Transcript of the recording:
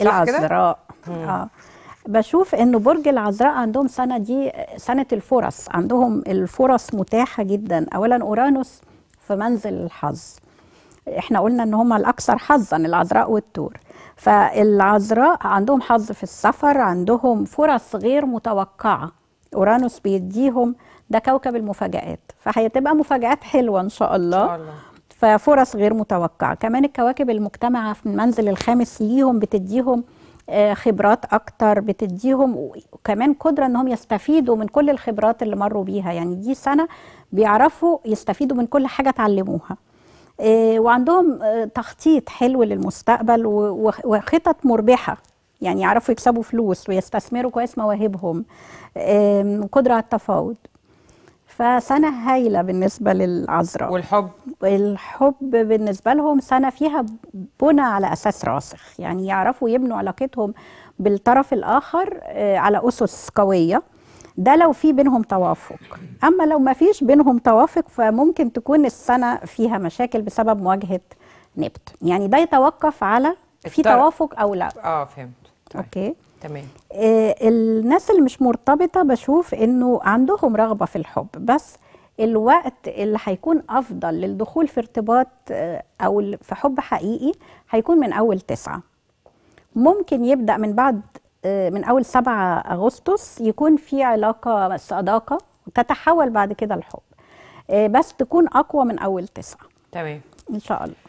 العذراء اه بشوف انه برج العذراء عندهم سنه دي سنه الفرص عندهم الفرص متاحه جدا اولا اورانوس في منزل الحظ احنا قلنا ان هم الاكثر حظا العذراء والتور فالعذراء عندهم حظ في السفر عندهم فرص غير متوقعه اورانوس بيديهم ده كوكب المفاجآت فهتبقى مفاجآت حلوه ان شاء الله, إن شاء الله. ففرص غير متوقعة كمان الكواكب المجتمعة في المنزل الخامس ليهم بتديهم آه، خبرات اكتر بتديهم وكمان قدره انهم يستفيدوا من كل الخبرات اللي مروا بيها يعني دي سنه بيعرفوا يستفيدوا من كل حاجه اتعلموها آه، وعندهم آه، تخطيط حلو للمستقبل وخطط مربحه يعني يعرفوا يكسبوا فلوس ويستثمروا كويس مواهبهم قدره على التفاوض فسنه هايله بالنسبه للعذراء والحب والحب بالنسبه لهم سنه فيها بنى على اساس راسخ يعني يعرفوا يبنوا علاقتهم بالطرف الاخر آه، على اسس قويه ده لو في بينهم توافق اما لو ما فيش بينهم توافق فممكن تكون السنه فيها مشاكل بسبب مواجهه نبت يعني ده يتوقف على في توافق او لا اه فهمت طيب. اوكي تمام آه الناس اللي مش مرتبطه بشوف انه عندهم رغبه في الحب بس الوقت اللي هيكون افضل للدخول في ارتباط آه، او في حب حقيقي هيكون من اول تسعة ممكن يبدا من بعد آه، من اول 7 اغسطس يكون في علاقه صداقه تتحول بعد كده لحب آه، بس تكون اقوى من اول تسعة تمام ان شاء الله